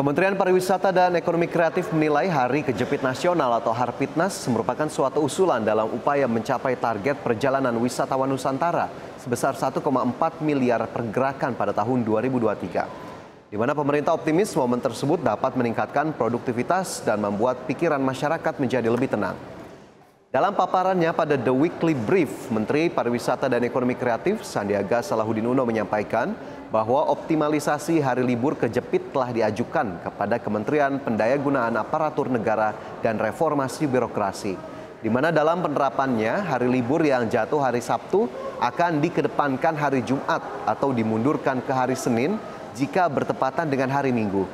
Kementerian Pariwisata dan Ekonomi Kreatif menilai Hari Kejepit Nasional atau Harpitnas merupakan suatu usulan dalam upaya mencapai target perjalanan wisatawan Nusantara sebesar 1,4 miliar pergerakan pada tahun 2023. Di mana pemerintah optimis momen tersebut dapat meningkatkan produktivitas dan membuat pikiran masyarakat menjadi lebih tenang. Dalam paparannya pada The Weekly Brief, Menteri Pariwisata dan Ekonomi Kreatif Sandiaga Salahuddin Uno menyampaikan bahwa optimalisasi hari libur kejepit telah diajukan kepada Kementerian Pendayagunaan Aparatur Negara dan Reformasi Birokrasi. Di mana dalam penerapannya hari libur yang jatuh hari Sabtu akan dikedepankan hari Jumat atau dimundurkan ke hari Senin jika bertepatan dengan hari Minggu.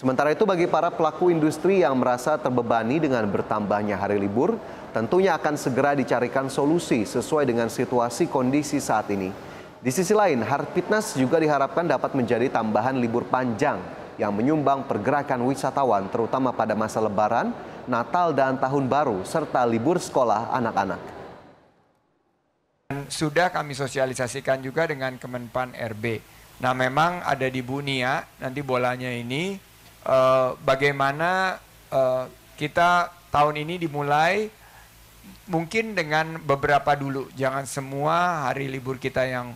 Sementara itu bagi para pelaku industri yang merasa terbebani dengan bertambahnya hari libur, tentunya akan segera dicarikan solusi sesuai dengan situasi kondisi saat ini. Di sisi lain, fitness juga diharapkan dapat menjadi tambahan libur panjang yang menyumbang pergerakan wisatawan terutama pada masa lebaran, Natal dan Tahun Baru serta libur sekolah anak-anak. Sudah kami sosialisasikan juga dengan Kemenpan RB. Nah memang ada di Bunia, nanti bolanya ini Eh, bagaimana uh, kita tahun ini dimulai mungkin dengan beberapa dulu. Jangan semua hari libur kita yang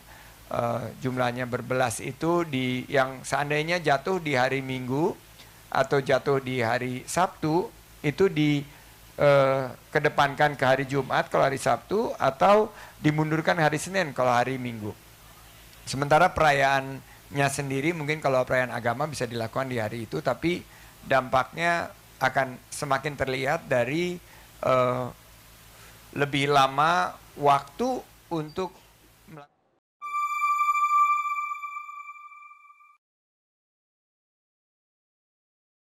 uh, jumlahnya berbelas itu di yang seandainya jatuh di hari Minggu atau jatuh di hari Sabtu itu di uh, kedepankan ke hari Jumat kalau hari Sabtu atau dimundurkan hari Senin kalau hari Minggu. Sementara perayaan nya sendiri mungkin kalau perayaan agama bisa dilakukan di hari itu tapi dampaknya akan semakin terlihat dari uh, lebih lama waktu untuk